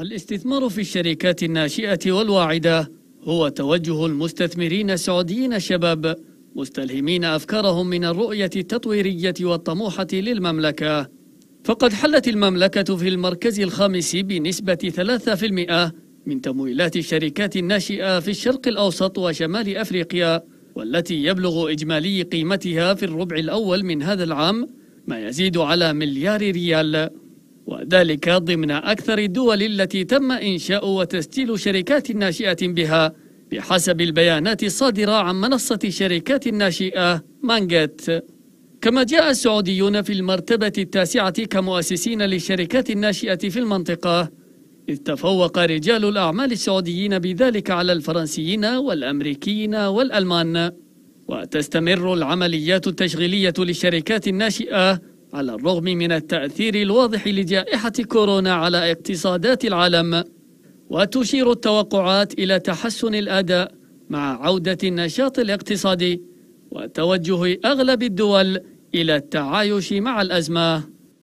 الاستثمار في الشركات الناشئة والواعدة هو توجه المستثمرين السعوديين الشباب مستلهمين أفكارهم من الرؤية التطويرية والطموحة للمملكة فقد حلت المملكة في المركز الخامس بنسبة 3% من تمويلات الشركات الناشئة في الشرق الأوسط وشمال أفريقيا والتي يبلغ إجمالي قيمتها في الربع الأول من هذا العام ما يزيد على مليار ريال وذلك ضمن أكثر الدول التي تم إنشاء وتسجيل شركات ناشئة بها بحسب البيانات الصادرة عن منصة الشركات الناشئة مانجت كما جاء السعوديون في المرتبة التاسعة كمؤسسين للشركات الناشئة في المنطقة إذ تفوق رجال الأعمال السعوديين بذلك على الفرنسيين والأمريكيين والألمان وتستمر العمليات التشغيلية للشركات الناشئة على الرغم من التأثير الواضح لجائحة كورونا على اقتصادات العالم وتشير التوقعات إلى تحسن الأداء مع عودة النشاط الاقتصادي وتوجه أغلب الدول إلى التعايش مع الأزمة